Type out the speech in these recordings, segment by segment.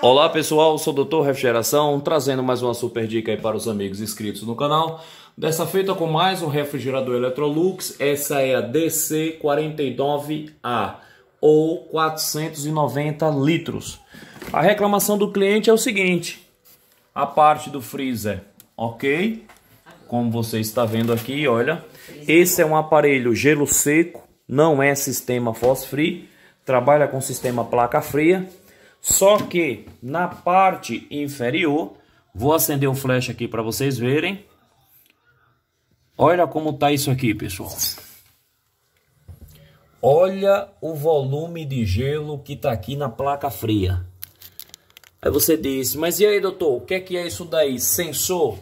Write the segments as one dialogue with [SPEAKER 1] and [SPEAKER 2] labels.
[SPEAKER 1] Olá pessoal, sou o Dr. Refrigeração, trazendo mais uma super dica aí para os amigos inscritos no canal. Dessa feita com mais um refrigerador Electrolux, essa é a DC49A ou 490 litros. A reclamação do cliente é o seguinte, a parte do freezer, ok? Como você está vendo aqui, olha, esse é um aparelho gelo seco, não é sistema fosfree, trabalha com sistema placa fria, só que na parte inferior, vou acender o flash aqui para vocês verem. Olha como tá isso aqui, pessoal. Olha o volume de gelo que tá aqui na placa fria. Aí você disse, mas e aí, doutor, o que é que é isso daí? Sensor?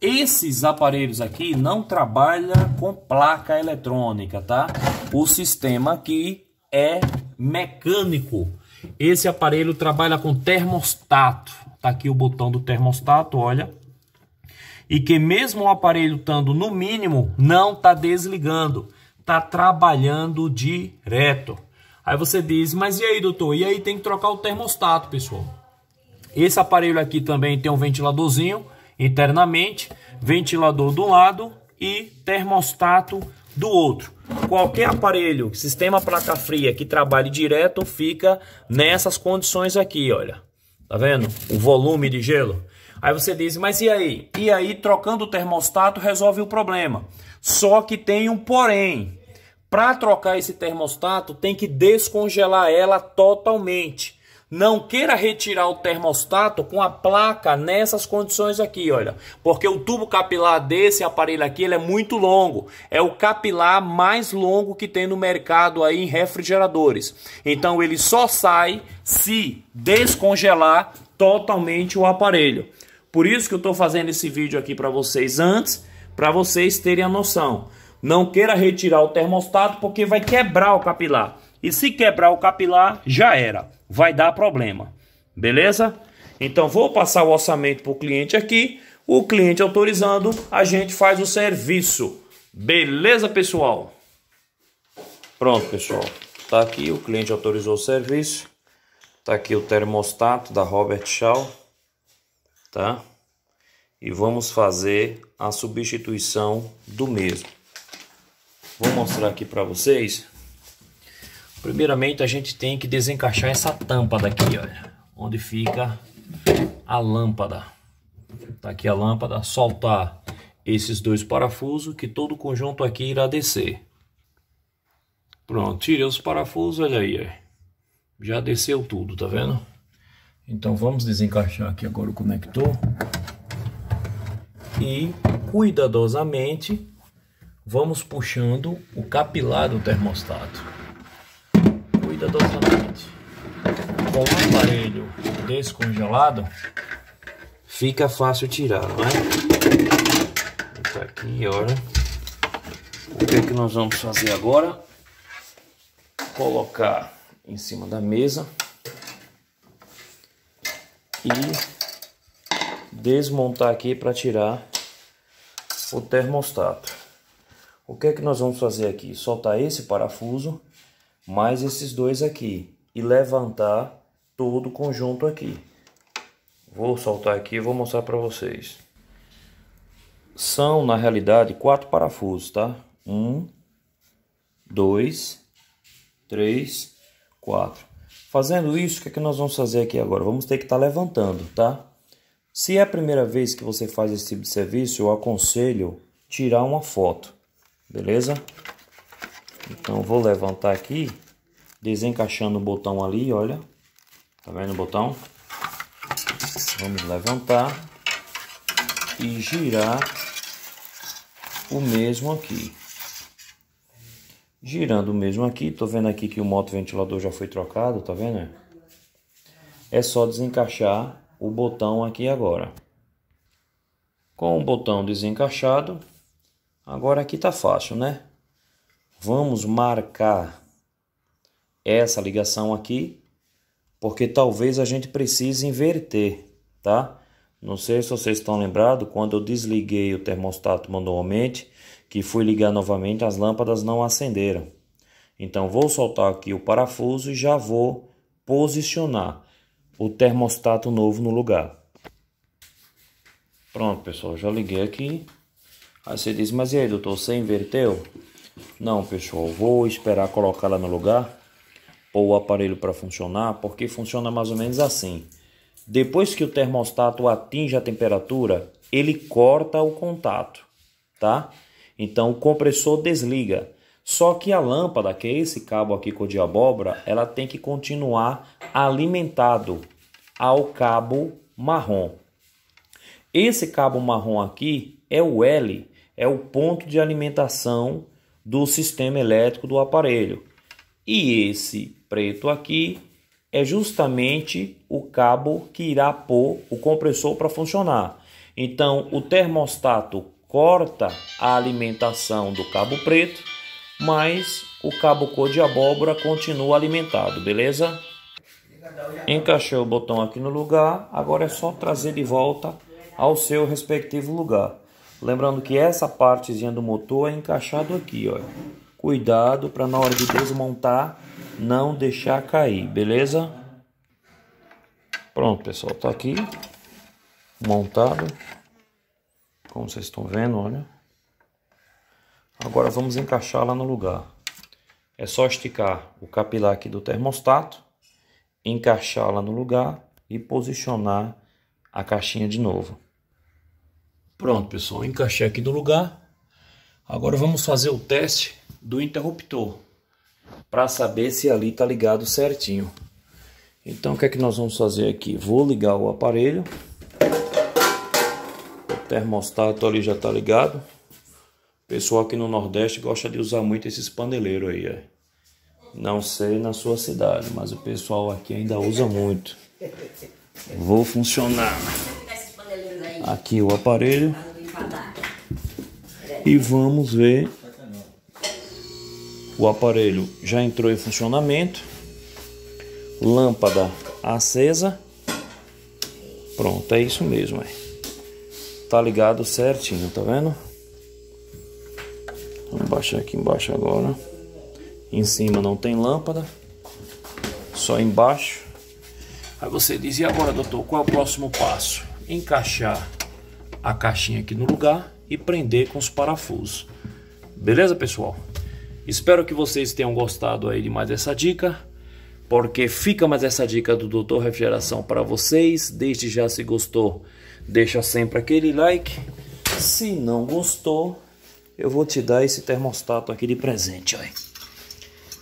[SPEAKER 1] Esses aparelhos aqui não trabalham com placa eletrônica, tá? O sistema aqui é mecânico. Esse aparelho trabalha com termostato. Tá aqui o botão do termostato, olha. E que mesmo o aparelho estando no mínimo, não tá desligando, tá trabalhando direto. Aí você diz, mas e aí, doutor? E aí tem que trocar o termostato, pessoal. Esse aparelho aqui também tem um ventiladorzinho internamente, ventilador do lado e termostato do outro. Qualquer aparelho, sistema placa fria que trabalhe direto fica nessas condições aqui, olha. Tá vendo? O volume de gelo. Aí você diz, mas e aí? E aí, trocando o termostato resolve o problema. Só que tem um porém. Para trocar esse termostato, tem que descongelar ela totalmente. Não queira retirar o termostato com a placa nessas condições aqui, olha. Porque o tubo capilar desse aparelho aqui, ele é muito longo. É o capilar mais longo que tem no mercado aí em refrigeradores. Então ele só sai se descongelar totalmente o aparelho. Por isso que eu estou fazendo esse vídeo aqui para vocês antes, para vocês terem a noção. Não queira retirar o termostato porque vai quebrar o capilar. E se quebrar o capilar, já era vai dar problema. Beleza? Então vou passar o orçamento para o cliente aqui. O cliente autorizando, a gente faz o serviço. Beleza, pessoal? Pronto, pessoal. Tá aqui, o cliente autorizou o serviço. Tá aqui o termostato da Robert Shaw. Tá? E vamos fazer a substituição do mesmo. Vou mostrar aqui para vocês Primeiramente a gente tem que desencaixar essa tampa daqui, olha, onde fica a lâmpada. Tá aqui a lâmpada, soltar esses dois parafusos que todo o conjunto aqui irá descer. Pronto, tirei os parafusos, olha aí, já desceu tudo, tá vendo? Então vamos desencaixar aqui agora o conector e cuidadosamente vamos puxando o capilar do termostato do Com o aparelho descongelado, fica fácil tirar, não é? Tá aqui, olha. O que é que nós vamos fazer agora? Colocar em cima da mesa e desmontar aqui para tirar o termostato. O que é que nós vamos fazer aqui? Soltar esse parafuso mais esses dois aqui e levantar todo o conjunto aqui. Vou soltar aqui e vou mostrar para vocês. São, na realidade, quatro parafusos, tá? Um, dois, três, quatro. Fazendo isso, o que, é que nós vamos fazer aqui agora? Vamos ter que estar tá levantando, tá? Se é a primeira vez que você faz esse tipo de serviço, eu aconselho tirar uma foto, beleza? Então vou levantar aqui, desencaixando o botão ali, olha. Tá vendo o botão? Vamos levantar e girar o mesmo aqui. Girando o mesmo aqui, tô vendo aqui que o moto ventilador já foi trocado, tá vendo? É só desencaixar o botão aqui agora. Com o botão desencaixado, agora aqui tá fácil, né? Vamos marcar essa ligação aqui, porque talvez a gente precise inverter, tá? Não sei se vocês estão lembrados, quando eu desliguei o termostato manualmente, que fui ligar novamente, as lâmpadas não acenderam. Então vou soltar aqui o parafuso e já vou posicionar o termostato novo no lugar. Pronto, pessoal, já liguei aqui. Aí você diz, mas e aí, doutor, você inverteu? Não, pessoal, vou esperar colocar ela no lugar ou o aparelho para funcionar, porque funciona mais ou menos assim. Depois que o termostato atinge a temperatura, ele corta o contato, tá? Então o compressor desliga. Só que a lâmpada, que é esse cabo aqui o de abóbora, ela tem que continuar alimentado ao cabo marrom. Esse cabo marrom aqui é o L, é o ponto de alimentação do sistema elétrico do aparelho. E esse preto aqui é justamente o cabo que irá pôr o compressor para funcionar. Então, o termostato corta a alimentação do cabo preto, mas o cabo cor de abóbora continua alimentado, beleza? Encaixei o botão aqui no lugar, agora é só trazer de volta ao seu respectivo lugar. Lembrando que essa partezinha do motor é encaixado aqui, ó. Cuidado para na hora de desmontar não deixar cair, beleza? Pronto, pessoal, tá aqui montado. Como vocês estão vendo, olha. Agora vamos encaixar lá no lugar. É só esticar o capilar aqui do termostato, encaixar lá no lugar e posicionar a caixinha de novo. Pronto, pessoal, encaixei aqui no lugar. Agora vamos fazer o teste do interruptor para saber se ali está ligado certinho. Então o que é que nós vamos fazer aqui? Vou ligar o aparelho. O termostato ali já está ligado. O pessoal aqui no Nordeste gosta de usar muito esses paneleiros aí. É. Não sei na sua cidade, mas o pessoal aqui ainda usa muito. Vou funcionar aqui o aparelho e vamos ver o aparelho já entrou em funcionamento lâmpada acesa pronto é isso mesmo é tá ligado certinho tá vendo vamos baixar aqui embaixo agora em cima não tem lâmpada só embaixo aí você diz e agora doutor qual é o próximo passo encaixar a caixinha aqui no lugar e prender com os parafusos. Beleza, pessoal? Espero que vocês tenham gostado aí de mais essa dica, porque fica mais essa dica do Doutor Refrigeração para vocês. Desde já, se gostou, deixa sempre aquele like. Se não gostou, eu vou te dar esse termostato aqui de presente. Olha.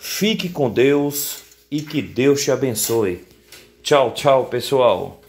[SPEAKER 1] Fique com Deus e que Deus te abençoe. Tchau, tchau, pessoal.